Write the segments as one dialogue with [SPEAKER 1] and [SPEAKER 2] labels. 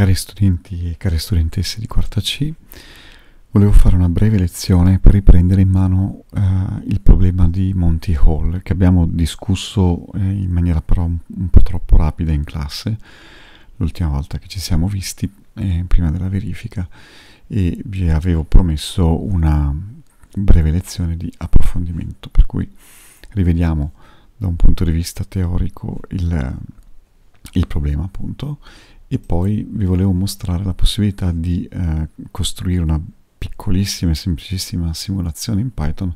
[SPEAKER 1] Cari studenti e cari studentesse di quarta C, volevo fare una breve lezione per riprendere in mano eh, il problema di Monty Hall che abbiamo discusso eh, in maniera però un, un, po' troppo rapida in classe l'ultima volta che ci siamo visti eh, prima della verifica e vi avevo promesso una breve lezione di approfondimento per cui rivediamo da un punto di vista teorico il, il problema appunto e poi vi volevo mostrare la possibilità di eh, costruire una piccolissima e semplicissima simulazione in Python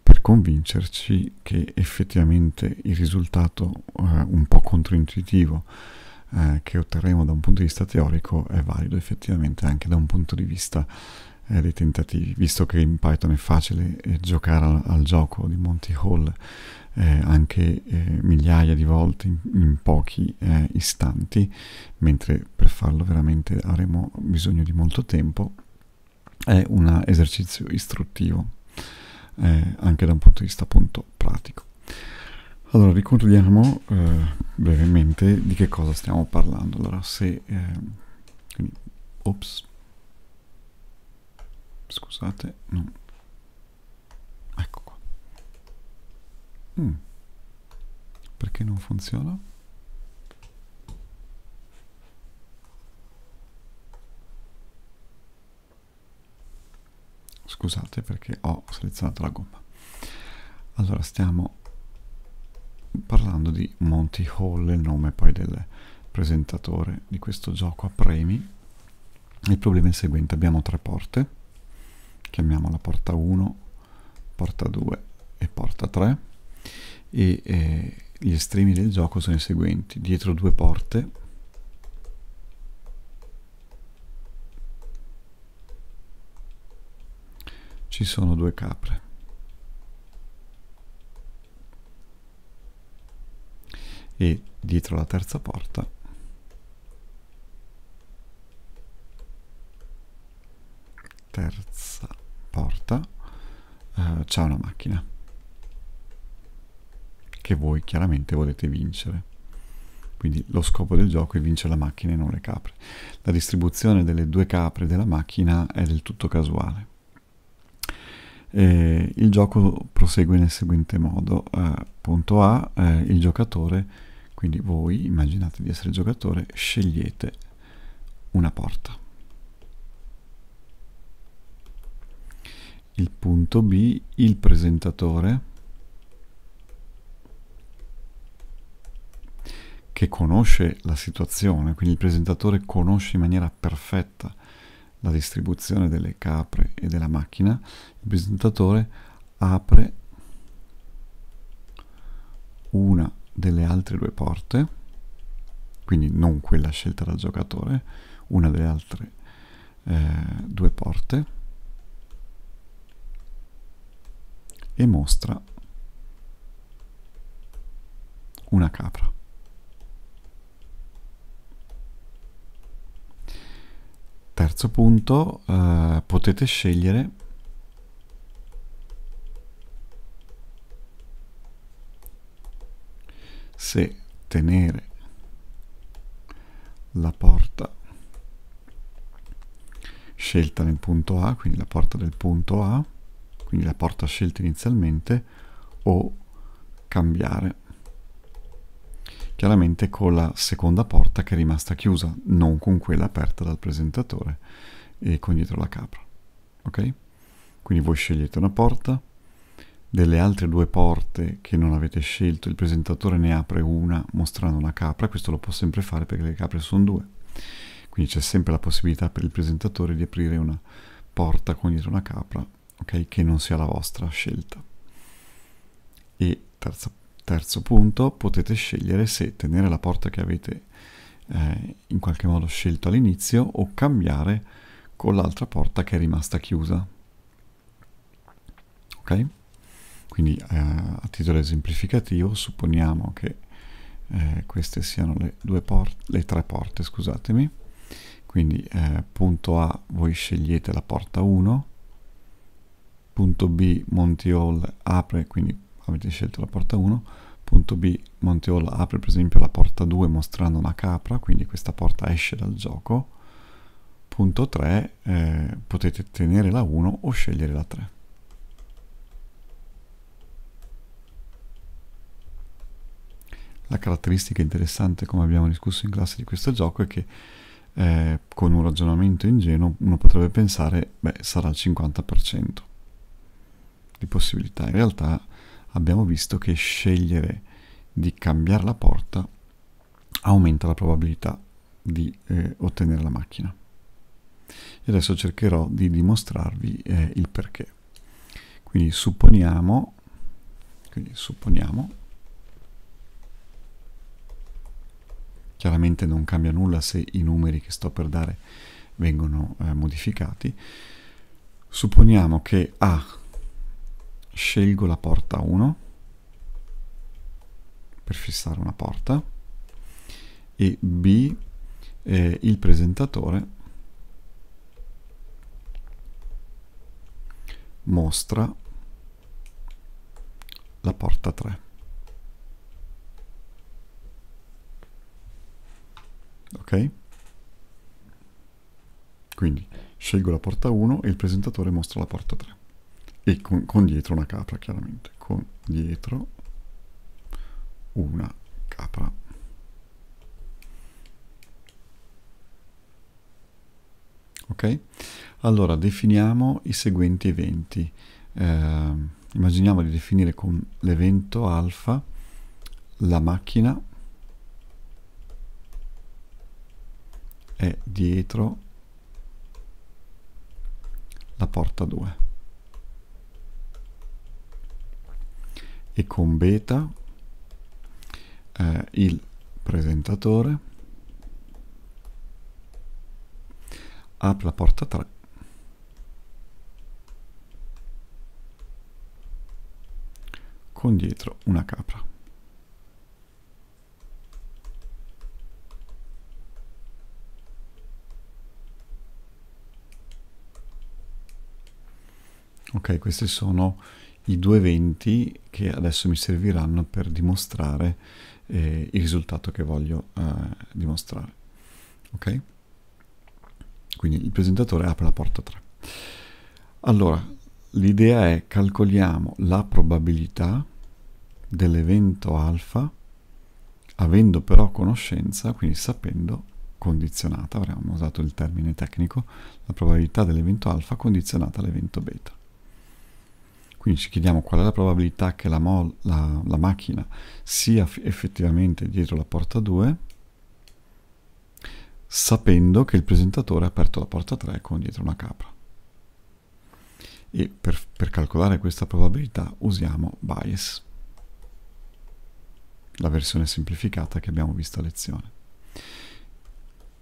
[SPEAKER 1] per convincerci che effettivamente il risultato eh, un po' controintuitivo eh, che otterremo da un punto di vista teorico è valido effettivamente anche da un punto di vista eh, dei tentativi, visto che in Python è facile eh, giocare al, al, gioco di Monty Hall eh, anche eh, migliaia di volte in, in pochi eh, istanti, mentre per farlo veramente avremo bisogno di molto tempo, è un esercizio istruttivo, eh, anche da un punto di vista appunto pratico. Allora, ricordiamo eh, brevemente di che cosa stiamo parlando. Allora, se... Eh, quindi, ops, scusate, no Mm. Perché non funziona? Scusate perché ho selezionato la gomma. Allora stiamo parlando di Monty Hall, il nome poi del presentatore di questo gioco a premi. Il problema è il seguente, abbiamo tre porte, chiamiamola porta 1, porta 2 e porta 3 e eh, gli estremi del gioco sono i seguenti dietro due porte ci sono due capre e dietro la terza porta terza porta eh, c'è una macchina che voi chiaramente volete vincere. Quindi lo scopo del gioco è vincere la macchina e non le capre. La distribuzione delle due capre della macchina è del tutto casuale. E il gioco prosegue nel seguente modo. Eh, punto A, eh, il giocatore, quindi voi immaginate di essere il giocatore, scegliete una porta. Il punto B, il presentatore che conosce la situazione, quindi il presentatore conosce in maniera perfetta la distribuzione delle capre e della macchina, il presentatore apre una delle altre due porte, quindi non quella scelta dal giocatore, una delle altre eh, due porte e mostra una capra. terzo punto eh, potete scegliere se tenere la porta scelta nel punto A, quindi la porta del punto A, quindi la porta scelta inizialmente, o cambiare chiaramente con la seconda porta che è rimasta chiusa, non con quella aperta dal presentatore e con dietro la capra. Ok? Quindi voi scegliete una porta, delle altre due porte che non avete scelto, il presentatore ne apre una mostrando una capra, questo lo può sempre fare perché le capre sono due. Quindi c'è sempre la possibilità per il presentatore di aprire una porta con dietro una capra, ok? Che non sia la vostra scelta. E terza terzo punto potete scegliere se tenere la porta che avete eh, in qualche modo scelto all'inizio o cambiare con l'altra porta che è rimasta chiusa. Ok? Quindi eh, a titolo esemplificativo supponiamo che eh, queste siano le, due porte, le tre porte, scusatemi. Quindi eh, punto A voi scegliete la porta 1, punto B Monty Hall apre, quindi avete scelto la porta 1, Punto B, Monteol apre per esempio la porta 2 mostrando una capra, quindi questa porta esce dal gioco. Punto 3, eh, potete tenere la 1 o scegliere la 3. La caratteristica interessante, come abbiamo discusso in classe di questo gioco, è che eh, con un ragionamento ingenuo uno potrebbe pensare, beh, sarà il 50% di possibilità. In realtà abbiamo visto che scegliere di cambiare la porta aumenta la probabilità di eh, ottenere la macchina. E adesso cercherò di dimostrarvi eh, il perché. Quindi supponiamo, quindi supponiamo, chiaramente non cambia nulla se i numeri che sto per dare vengono eh, modificati, supponiamo che A scelgo la porta 1 per fissare una porta e B eh, il presentatore mostra la porta 3 ok quindi scelgo la porta 1 e il presentatore mostra la porta 3 e con, con dietro una capra chiaramente con dietro una capra ok allora definiamo i seguenti eventi eh, immaginiamo di definire con l'evento alfa la macchina è dietro la porta 2 e con beta eh, il presentatore apre la porta 3 con dietro una capra ok questi sono i due eventi che adesso mi serviranno per dimostrare eh, il risultato che voglio eh, dimostrare. Ok? Quindi il presentatore apre la porta 3. Allora, l'idea è calcoliamo la probabilità dell'evento alfa avendo però conoscenza, quindi sapendo condizionata, avremmo usato il termine tecnico, la probabilità dell'evento alfa condizionata all'evento beta. Quindi ci chiediamo qual è la probabilità che la, mo- la, la macchina sia f- effettivamente dietro la porta 2 sapendo che il presentatore ha aperto la porta 3 con dietro una capra. E per, per calcolare questa probabilità usiamo bias, la versione semplificata che abbiamo visto a lezione.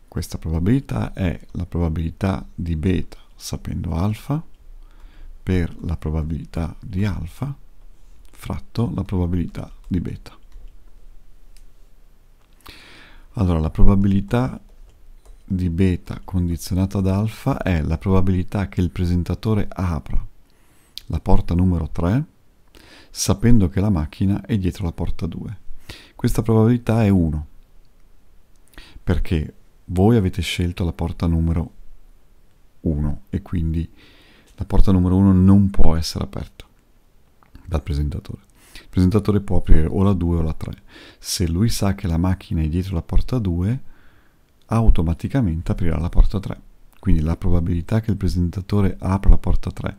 [SPEAKER 1] Questa probabilità è la probabilità di beta sapendo alfa per la probabilità di alfa fratto la probabilità di beta. Allora, la probabilità di beta condizionata ad alfa è la probabilità che il presentatore apra la porta numero 3 sapendo che la macchina è dietro la porta 2. Questa probabilità è 1 perché voi avete scelto la porta numero 1 e quindi la porta numero 1 non può essere aperta dal presentatore. Il presentatore può aprire o la 2 o la 3. Se lui sa che la macchina è dietro la porta 2, automaticamente aprirà la porta 3. Quindi la probabilità che il presentatore apra la porta 3,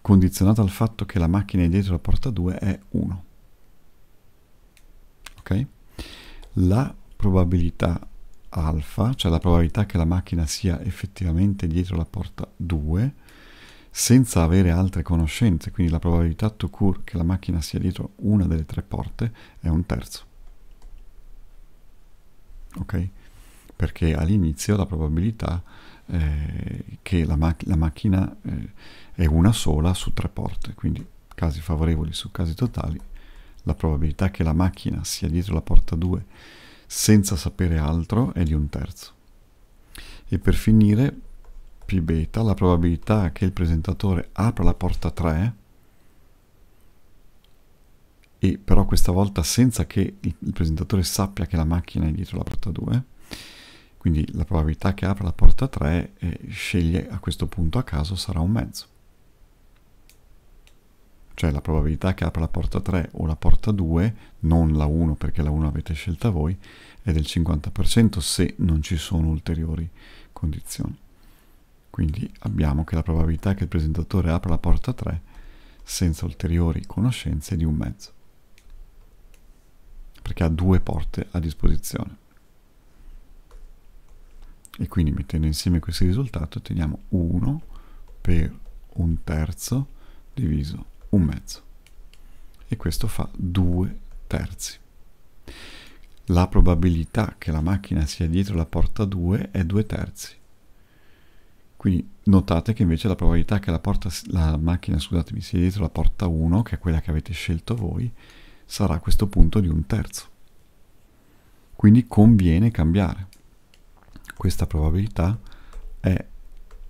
[SPEAKER 1] condizionata al fatto che la macchina è dietro la porta 2, è 1. Ok? La probabilità alfa, cioè la probabilità che la macchina sia effettivamente dietro la porta 2, senza avere altre conoscenze, quindi la probabilità to cure che la macchina sia dietro una delle tre porte è un terzo. Ok? Perché all'inizio la probabilità eh, che la, ma la macchina eh, è una sola su tre porte, quindi casi favorevoli su casi totali, la probabilità che la macchina sia dietro la porta 2 senza sapere altro è di un terzo. E per finire, P beta, la probabilità che il presentatore apra la porta 3, e però questa volta senza che il presentatore sappia che la macchina è dietro la porta 2, quindi la probabilità che apra la porta 3 eh, sceglie a questo punto a caso sarà un mezzo cioè la probabilità che apra la porta 3 o la porta 2, non la 1 perché la 1 avete scelta voi, è del 50% se non ci sono ulteriori condizioni. Quindi abbiamo che la probabilità che il presentatore apra la porta 3 senza ulteriori conoscenze è di un mezzo, perché ha due porte a disposizione. E quindi mettendo insieme questi risultati otteniamo 1 per un terzo diviso un mezzo e questo fa 2 terzi. La probabilità che la macchina sia dietro la porta 2 è 2 terzi. Quindi notate che invece la probabilità che la, porta, la macchina scusatemi, sia dietro la porta 1, che è quella che avete scelto voi, sarà a questo punto di un terzo. Quindi conviene cambiare. Questa probabilità è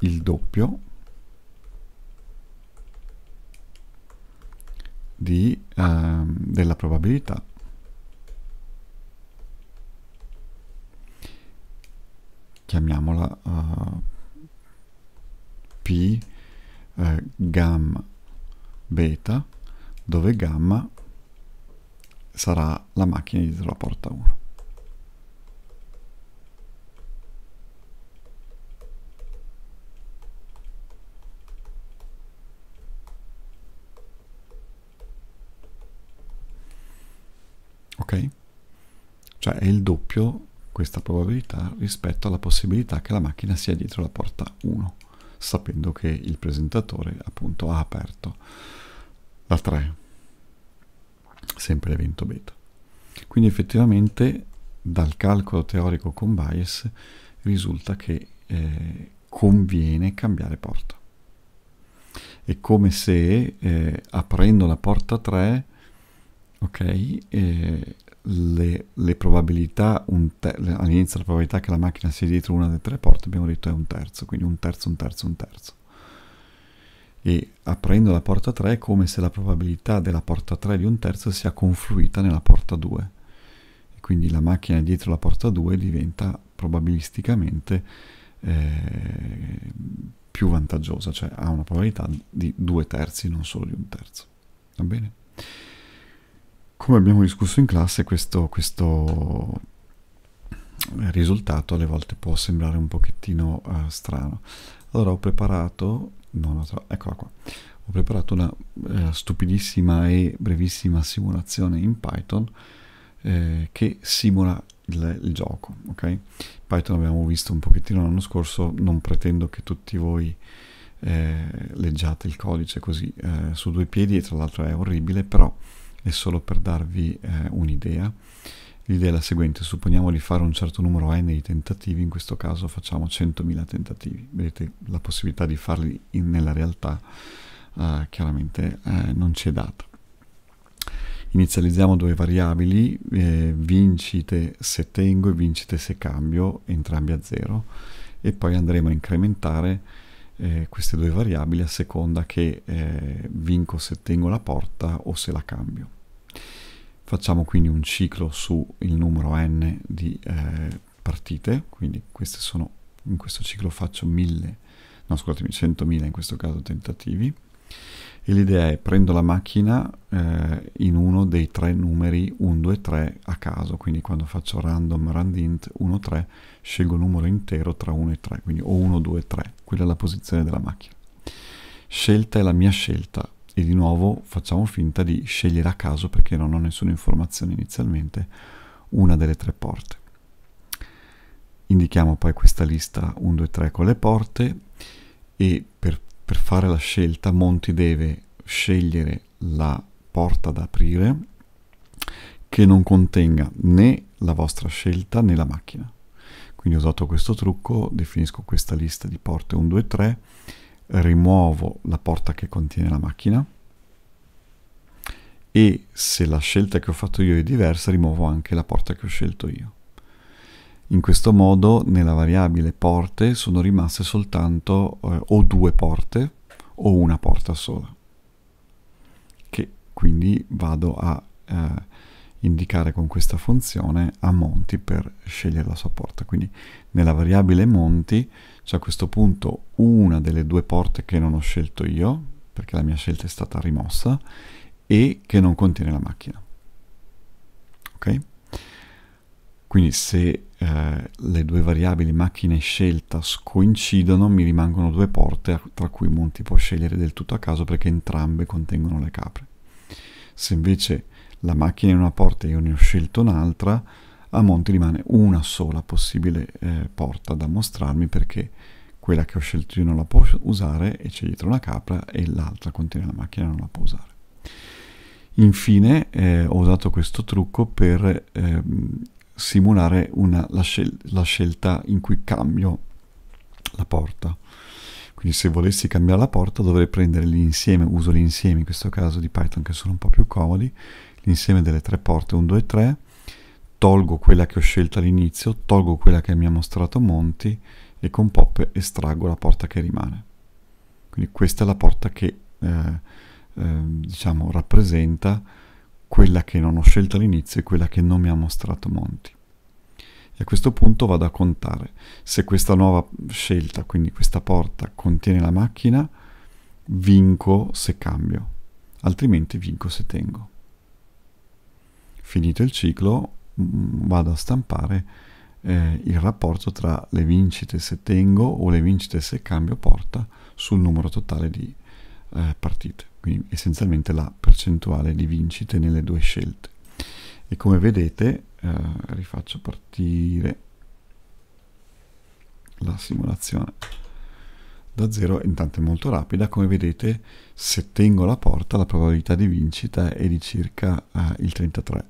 [SPEAKER 1] il doppio di, eh, della probabilità. Chiamiamola uh, P eh, gamma beta, dove gamma sarà la macchina dietro la porta 1. ok? Cioè è il doppio questa probabilità rispetto alla possibilità che la macchina sia dietro la porta 1, sapendo che il presentatore appunto ha aperto la 3, sempre l'evento beta. Quindi effettivamente dal calcolo teorico con bias risulta che eh, conviene cambiare porta. È come se eh, aprendo la porta 3 ok e le, le probabilità te- all'inizio la probabilità che la macchina sia dietro una delle tre porte abbiamo detto è un terzo quindi un terzo un terzo un terzo e aprendo la porta 3 è come se la probabilità della porta 3 di un terzo sia confluita nella porta 2 e quindi la macchina dietro la porta 2 diventa probabilisticamente eh, più vantaggiosa cioè ha una probabilità di due terzi non solo di un terzo va bene? come abbiamo discusso in classe, questo, questo risultato alle volte può sembrare un pochettino uh, strano. Allora ho preparato, no, no, eccola qua, ho preparato una uh, stupidissima e brevissima simulazione in Python eh, che simula il, il, gioco, ok? Python abbiamo visto un pochettino l'anno scorso, non pretendo che tutti voi eh, leggiate il codice così eh, su due piedi, e tra l'altro è orribile, però è solo per darvi eh, un'idea. L'idea è la seguente, supponiamo di fare un certo numero n di tentativi, in questo caso facciamo 100.000 tentativi, vedete la possibilità di farli in, nella realtà eh, chiaramente eh, non ci è data. Inizializziamo due variabili, eh, vincite se tengo e vincite se cambio, entrambi a 0, e poi andremo a incrementare eh, queste due variabili a seconda che eh, vinco se tengo la porta o se la cambio. Facciamo quindi un ciclo sul numero n di eh, partite, quindi queste sono, in questo ciclo faccio 1000, no scusatemi, 100.000 in questo caso tentativi e l'idea è prendo la macchina eh, in uno dei tre numeri 1, 2, 3 a caso, quindi quando faccio random randint 1, 3 scelgo il numero intero tra 1 e 3, quindi o 1, 2, 3, quella è la posizione della macchina. Scelta è la mia scelta e di nuovo facciamo finta di scegliere a caso perché non ho nessuna informazione inizialmente una delle tre porte. Indichiamo poi questa lista 1, 2, 3 con le porte e per per fare la scelta Monti deve scegliere la porta da aprire che non contenga né la vostra scelta né la macchina. Quindi ho usato questo trucco, definisco questa lista di porte 1, 2, 3, rimuovo la porta che contiene la macchina e se la scelta che ho fatto io è diversa rimuovo anche la porta che ho scelto io. In questo modo nella variabile porte sono rimaste soltanto eh, o due porte o una porta sola, che quindi vado a eh, indicare con questa funzione a monti per scegliere la sua porta. Quindi nella variabile monti c'è a questo punto una delle due porte che non ho scelto io, perché la mia scelta è stata rimossa, e che non contiene la macchina. Ok? Quindi se eh, le due variabili macchina e scelta coincidono, mi rimangono due porte tra cui Monti può scegliere del tutto a caso perché entrambe contengono le capre. Se invece la macchina è una porta e io ne ho scelto un'altra, a Monti rimane una sola possibile eh, porta da mostrarmi perché quella che ho scelto io non la può usare e c'è dietro una capra e l'altra contiene la macchina e non la può usare. Infine eh, ho usato questo trucco per eh, simulare una, la, scel la scelta in cui cambio la porta. Quindi se volessi cambiare la porta dovrei prendere l'insieme, uso l'insieme in questo caso di Python che sono un po' più comodi, l'insieme delle tre porte 1, 2, e 3, tolgo quella che ho scelto all'inizio, tolgo quella che mi ha mostrato Monti e con pop estraggo la porta che rimane. Quindi questa è la porta che eh, eh, diciamo rappresenta quella che non ho scelto all'inizio e quella che non mi ha mostrato Monti. E a questo punto vado a contare. Se questa nuova scelta, quindi questa porta, contiene la macchina, vinco se cambio, altrimenti vinco se tengo. Finito il ciclo, vado a stampare eh, il rapporto tra le vincite se tengo o le vincite se cambio porta sul numero totale di eh, partite, quindi essenzialmente la percentuale di vincite nelle due scelte. E come vedete, eh, rifaccio partire la simulazione da zero, intanto è molto rapida come vedete se tengo la porta la probabilità di vincita è di circa eh, il 33%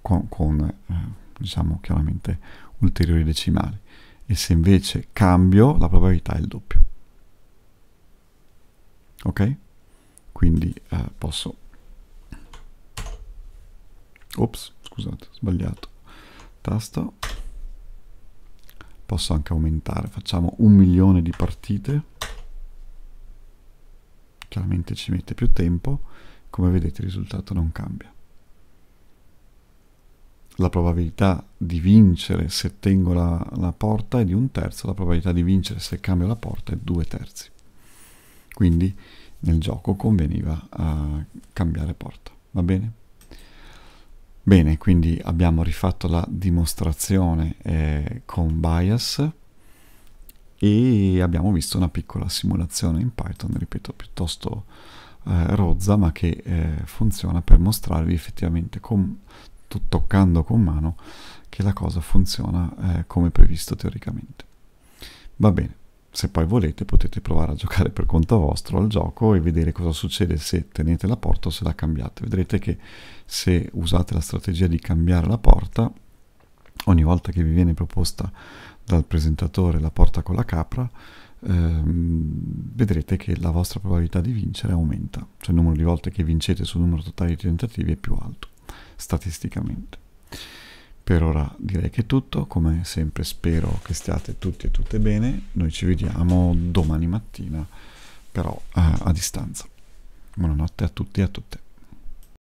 [SPEAKER 1] con, con eh, diciamo chiaramente ulteriori decimali e se invece cambio la probabilità è il doppio ok quindi eh, posso ops scusate sbagliato tasto posso anche aumentare facciamo un milione di partite chiaramente ci mette più tempo come vedete il risultato non cambia la probabilità di vincere se tengo la, la porta è di un terzo la probabilità di vincere se cambio la porta è due terzi quindi nel gioco conveniva uh, cambiare porta va bene bene quindi abbiamo rifatto la dimostrazione eh, con bias e abbiamo visto una piccola simulazione in python ripeto piuttosto eh, rozza ma che eh, funziona per mostrarvi effettivamente con, toccando con mano che la cosa funziona eh, come previsto teoricamente va bene se poi volete potete provare a giocare per conto vostro al gioco e vedere cosa succede se tenete la porta o se la cambiate. Vedrete che se usate la strategia di cambiare la porta, ogni volta che vi viene proposta dal presentatore la porta con la capra, ehm, vedrete che la vostra probabilità di vincere aumenta, cioè il numero di volte che vincete sul numero totale di tentativi è più alto, statisticamente per ora direi che è tutto, come sempre spero che stiate tutti e tutte bene, noi ci vediamo domani mattina però eh, a distanza. Buonanotte a tutti e a tutte.